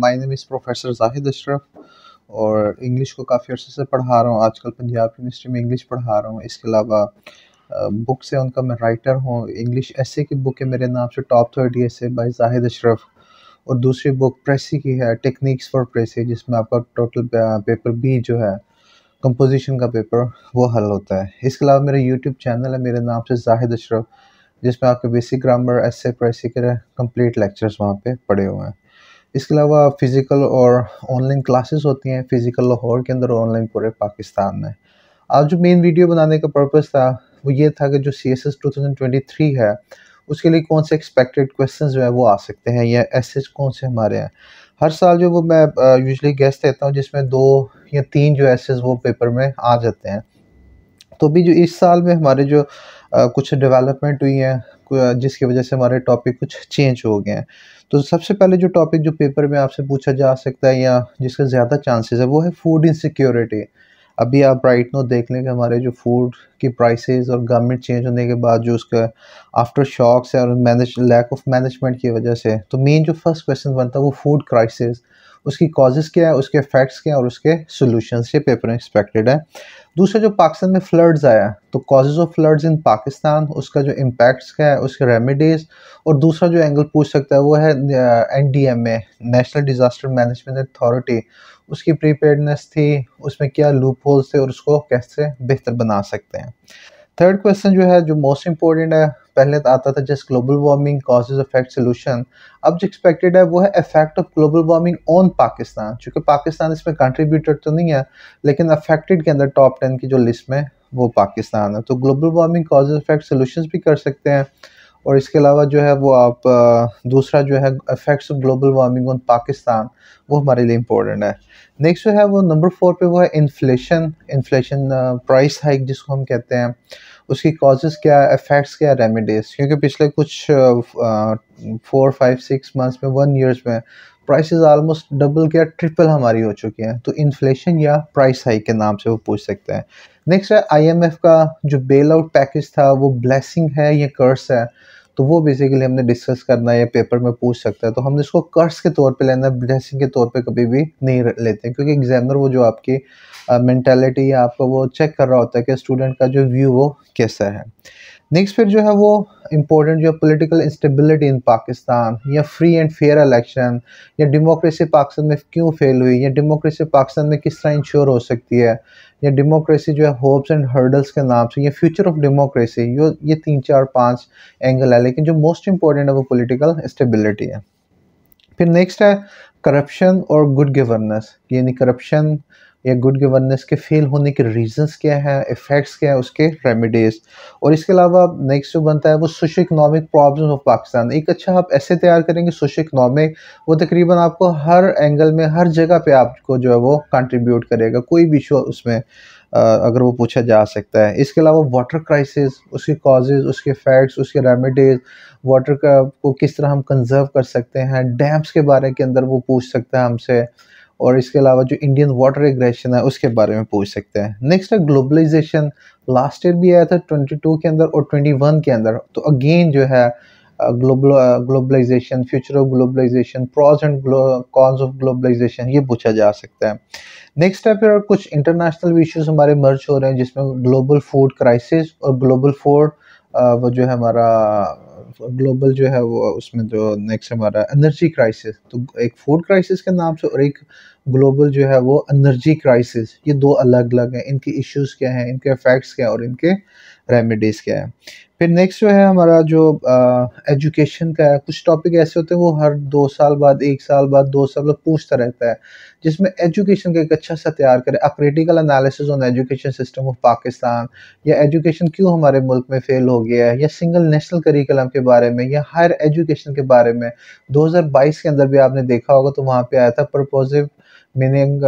my name is professor Zahid Ashraf और English को काफ़ी अर्से से पढ़ा रहा हूँ आजकल पंजाब यूनिवर्सिटी में इंग्लिश पढ़ा रहा हूँ इसके अलावा बुक uh, से उनका मैं राइटर हूँ इंग्लिश ऐसे की बुक है मेरे नाम से टॉप थर्टी ऐसे बाई जाहिद अशरफ और दूसरी बुक प्रेसी की है टेक्निक्स फॉर प्रेसी जिसमें आपका टोटल पेपर बी जो है कंपोजिशन का पेपर वो हल होता है इसके अलावा मेरा यूट्यूब चैनल है मेरे नाम से जाहिद अशरफ जिसमें आपके basic grammar essay precis के कंप्लीट लेक्चर्स वहाँ पे पड़े हुए हैं इसके अलावा फ़िज़िकल और ऑनलाइन क्लासेस होती हैं फ़िज़िकल लाहौर के अंदर ऑनलाइन पूरे पाकिस्तान में आज जो मेन वीडियो बनाने का पर्पज़ था वो ये था कि जो C S S two thousand twenty three है उसके लिए कौन से एक्सपेक्टेड क्वेश्चन जो है वो आ सकते हैं या एसेज कौन से हमारे हैं हर साल जो वो मैं यूजली गेस्ट देता हूँ जिसमें दो या तीन जो एसेज वो पेपर में आ जाते हैं तो भी जो इस साल में हमारे जो कुछ डेवलपमेंट हुई हैं जिसकी वजह से हमारे टॉपिक कुछ चेंज हो गए हैं तो सबसे पहले जो टॉपिक जो पेपर में आपसे पूछा जा सकता है या जिसका ज़्यादा चांसेस है वो है फूड इनसिक्योरिटी अभी आप राइट नो देख लें कि हमारे जो फूड की प्राइसेस और गवर्नमेंट चेंज होने के बाद जो उसका आफ्टर शॉक्स है और मैनेज लैक ऑफ मैनेजमेंट की वजह से तो मेन जो फर्स्ट क्वेश्चन बनता है वो फूड क्राइसिस उसकी कॉजेज़ क्या है उसके इफेक्ट्स क्या है और उसके सोल्यूशन ये पेपर में एक्सपेक्टेड है दूसरा जो पाकिस्तान में फ्लड्स आया तो causes of floods in Pakistan उसका जो इम्पैक्ट्स क्या है उसके रेमेडीज़ और दूसरा जो एंगल पूछ सकता है वो है N D M A national disaster management authority उसकी प्रीपेडनेस थी उसमें क्या लूप होल्स थे और उसको कैसे बेहतर बना सकते हैं थर्ड क्वेश्चन जो है जो मोस्ट इम्पोर्टेंट है पहले तो आता था just global warming causes effect solution अब जो एक्सपेक्टेड है वो है effect of global warming on Pakistan चूंकि पाकिस्तान इसमें कंट्रीब्यूटर तो नहीं है लेकिन अफेक्टेड के अंदर टॉप टेन की जो लिस्ट में वो पाकिस्तान है तो global warming causes effect solution भी कर सकते हैं और इसके अलावा जो है वो आप दूसरा जो है effects of global warming on Pakistan वो हमारे लिए इम्पोर्टेंट है नेक्स्ट जो है वो नंबर फोर पे वो है इन्फ्लेशन इन्फ्लेशन प्राइस हाइक जिसको हम कहते हैं उसकी कॉजेस क्या है इफ़ेक्ट्स क्या रेमेडीज़ क्योंकि पिछले कुछ फोर फाइव सिक्स मंथ्स में वन ईयर्स में प्राइसेस आलमोस्ट डबल या ट्रिपल हमारी हो चुकी हैं तो इन्फ्लेशन या प्राइस हाई के नाम से वो पूछ सकते हैं नेक्स्ट है आईएमएफ का जो बेल आउट पैकेज था वो ब्लेसिंग है या कर्स है तो वो बेसिकली हमने डिस्कस करना है या पेपर में पूछ सकता है तो हमने इसको कर्स के तौर पे लेना ब्लैसिंग ब्लेसिंग के तौर पे कभी भी नहीं लेते हैं क्योंकि एग्जामिनर वो जो आपकी मैंटेलिटी या आपका वो चेक कर रहा होता है कि स्टूडेंट का जो व्यू वो कैसा है नेक्स्ट फिर जो है वो इम्पोर्टेंट जो है पोलिटिकल इंस्टेबिलिटी इन पाकिस्तान या फ्री एंड फेयर इलेक्शन या डेमोक्रेसी पाकिस्तान में क्यों फेल हुई या डेमोक्रेसी पाकिस्तान में किस तरह इंश्योर हो सकती है या डेमोक्रेसी जो है होप्स एंड हर्डल्स के नाम से या फ्यूचर ऑफ डेमोक्रेसी ये तीन चार पाँच एंगल है लेकिन जो मोस्ट इंपॉर्टेंट है वो पोलिटिकल स्टेबिलिटी है फिर नेक्स्ट है करप्शन और गुड गवर्नेंस यानी करप्शन या गुड गवर्नेंस के फेल होने के रीजंस क्या हैं इफ़ेक्ट्स क्या हैं उसके रेमिडीज़ और इसके अलावा नेक्स्ट जो बनता है वो socio economic problem of Pakistan एक अच्छा आप ऐसे तैयार करेंगे सोशो इकनॉमिक वो तकरीबन आपको हर एंगल में हर जगह पे आपको जो है वो कंट्रीब्यूट करेगा कोई भी इशू उसमें अगर वो पूछा जा सकता है इसके अलावा वाटर क्राइसिस उसके कॉजेज़ उसके फैक्ट्स उसके रेमेडीज़ वाटर का को किस तरह हम कंजर्व कर सकते हैं डैम्स के बारे के अंदर वो पूछ सकता है हमसे और इसके अलावा जो इंडियन वाटर एग्रेशन है उसके बारे में पूछ सकते हैं नेक्स्ट है ग्लोबलाइजेशन लास्ट ईयर भी आया था 22 के अंदर और 21 के अंदर तो अगेन जो है global globalization future of globalization pros and cons of globalization ये पूछा जा सकता है नेक्स्ट है फिर कुछ इंटरनेशनल इश्यूज हमारे मर्ज हो रहे हैं जिसमें ग्लोबल फूड क्राइसिस और ग्लोबल फूड uh, वो जो है हमारा ग्लोबल जो है वो उसमें जो नेक्स्ट हमारा एनर्जी क्राइसिस तो एक फूड क्राइसिस के नाम से और एक ग्लोबल जो है वो एनर्जी क्राइसिस ये दो अलग अलग हैं इनके इश्यूज क्या हैं इनके इफेक्ट्स क्या हैं और इनके रेमेडीज़ क्या हैं फिर नेक्स्ट जो है हमारा जो एजुकेशन का है कुछ टॉपिक ऐसे होते हैं वो हर दो साल बाद एक साल बाद दो साल बाद पूछता रहता है जिसमें एजुकेशन का एक अच्छा सा तैयार करें a critical analysis on education system of Pakistan या एजुकेशन क्यों हमारे मुल्क में फेल हो गया है या सिंगल नेशनल करिकुलम के बारे में या हायर एजुकेशन के बारे में 2022 के अंदर भी आपने देखा होगा तो वहाँ पर आया था purposive meaning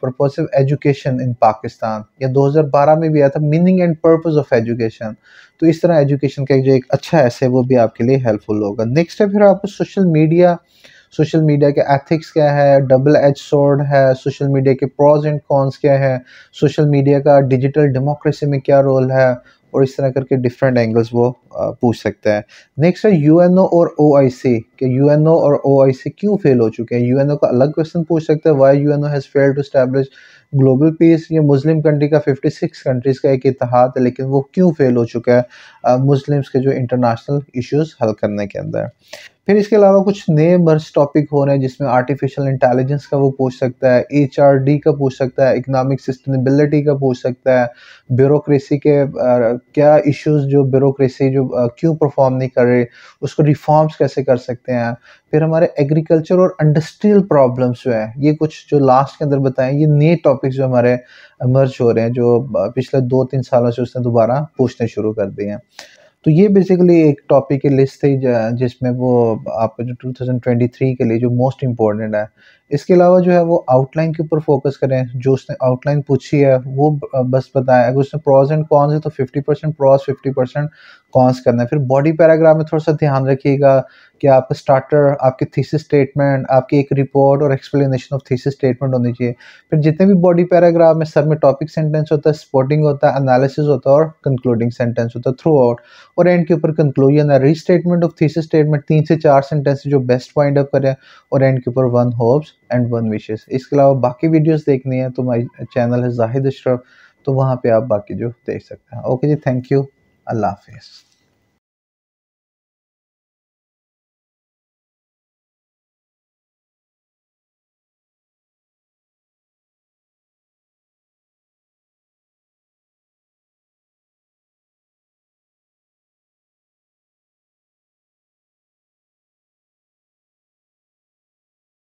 purposive education in Pakistan या 2012 में भी आया था meaning and purpose of education तो इस तरह एजुकेशन का जो एक अच्छा ऐसे वो भी आपके लिए हेल्पफुल होगा नेक्स्ट है फिर आपको सोशल मीडिया सोशल मीडिया के एथिक्स क्या है डबल एच सोर्ड है सोशल मीडिया के प्रॉज एंड कॉन्स क्या है सोशल मीडिया का डिजिटल डेमोक्रेसी में क्या रोल है और इस तरह करके डिफरेंट एंगल्स वो पूछ सकते हैं नेक्स्ट है यू और ओ कि यू और ओ क्यों फेल हो चुके हैं यू का अलग क्वेश्चन पूछ सकते हैं why U N O has fail to establish global peace ये मुस्लिम कंट्री का 56 कंट्रीज़ का एक इतिहाद है लेकिन वो क्यों फेल हो चुका है मुस्लिम्स के जो इंटरनेशनल इश्यूज़ हल करने के अंदर फिर इसके अलावा कुछ नए मर्ज टॉपिक हो रहे हैं जिसमें आर्टिफिशियल इंटेलिजेंस का वो पूछ सकता है एच का पूछ सकता है इकनॉमिक सस्टेनेबिलिटी का पूछ सकता है ब्यूरोक्रेसी के आ, क्या इश्यूज जो ब्यूरोक्रेसी जो आ, क्यों परफॉर्म नहीं कर रही उसको रिफॉर्म्स कैसे कर सकते हैं फिर हमारे एग्रीकल्चर और इंडस्ट्रियल प्रॉब्लम्स जो हैं ये कुछ जो लास्ट के अंदर बताएं ये नए टॉपिक्स जो हमारे मर्ज हो रहे हैं जो पिछले दो तीन सालों से उसने दोबारा पूछने शुरू कर दिए हैं तो ये बेसिकली एक टॉपिक की लिस्ट थी जिसमें वो आपको जो 2023 के लिए जो मोस्ट इम्पोर्टेंट है इसके अलावा जो है वो आउटलाइन के ऊपर फोकस करें जो उसने आउटलाइन पूछी है वो बस बताएं अगर उसने प्रॉज एंड कॉन्स है तो 50 percent pros fifty percent cons करना है फिर बॉडी पैराग्राफ में थोड़ा सा ध्यान रखिएगा कि आपका स्टार्टर आपकी थीसिस स्टेटमेंट आपकी एक रिपोर्ट और एक्सप्लेनेशन ऑफ थीसिस स्टेटमेंट होनी चाहिए फिर जितने भी बॉडी पैराग्राफ में सब में टॉपिक सेंटेंस होता है स्पोर्टिंग होता है एनालिसिस होता है और कंक्लूडिंग सेंटेंस होता है थ्रू आउट और एंड के ऊपर कंक्लूजन है रीस्टेटमेंट ऑफ थीसिस स्टेटमेंट तीन से चार सेंटेंस जो बेस्ट पॉइंट अप करें और एंड के ऊपर one hopes and one wishes इसके अलावा बाकी वीडियोस देखनी है तो माई चैनल है जाहिद अशरफ तो वहाँ पर आप बाकी जो देख सकते हैं ओके जी थैंक यू अल्लाह हाफिज़